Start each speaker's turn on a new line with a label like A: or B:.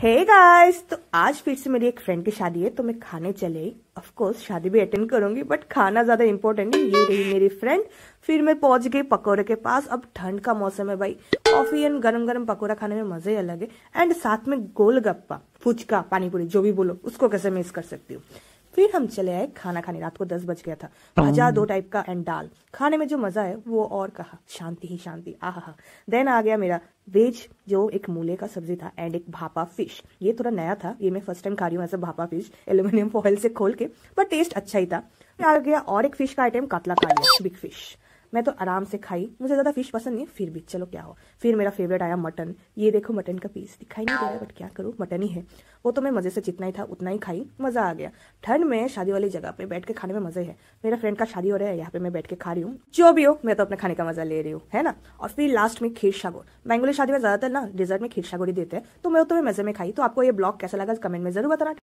A: हे hey guys तो आज फिर से मेरी एक फ्रेंड की शादी है तो मैं खाने चले ऑफ कोर्स शादी भी अटेंड करूंगी बट खाना ज्यादा इम्पोर्टेंट है ये रही मेरी फ्रेंड फिर मैं पहुंच गई पकौड़े के पास अब ठंड का मौसम है भाई कॉफी एंड गरम गरम पकौड़ा खाने में मजे अलग है एंड साथ में गोलगप्पा फुचका पानीपुरी जो भी बोलो उसको कैसे मिस कर सकती हूँ फिर हम चले आए खाना खाने रात को दस बज गया था भजा दो टाइप का एंड दाल खाने में जो मजा है वो और कहा शांति ही शांति आहा देन आ गया मेरा वेज जो एक मूले का सब्जी था एंड एक भापा फिश ये थोड़ा नया था ये मैं फर्स्ट टाइम खा रही हूँ ऐसा भापा फिश एल्यूमिनियम फॉइल से खोल के पर टेस्ट अच्छा ही था आ गया और एक फिश का आइटम कातला खा लिया बिग फिश मैं तो आराम से खाई मुझे ज़्यादा फिश पसंद नहीं फिर भी चलो क्या हो फिर मेरा फेवरेट आया मटन ये देखो मटन का पीस दिखाई नहीं दे रहा बट क्या करूँ मटन ही है वो तो मैं मज़े से जितना ही था उतना ही खाई मज़ा आ गया ठंड में शादी वाली जगह पे बैठ के खाने में मज़े है मेरा फ्रेंड का शादी हो रहा है यहाँ पे मैं बैठ के खा रही हूँ जो भी हो मैं तो अपने खाने का मज़ा ले रही हूँ है ना और फिर लास्ट में खीर शागोर बैंगोली शादी में ज़्यादातर ना डिजर्ट में खीर शागोरी देते हैं तो मैं तो मैं मज़े में खाई तो आपको ये ब्लॉग कैसा लगा कमेंट में जरूर बताना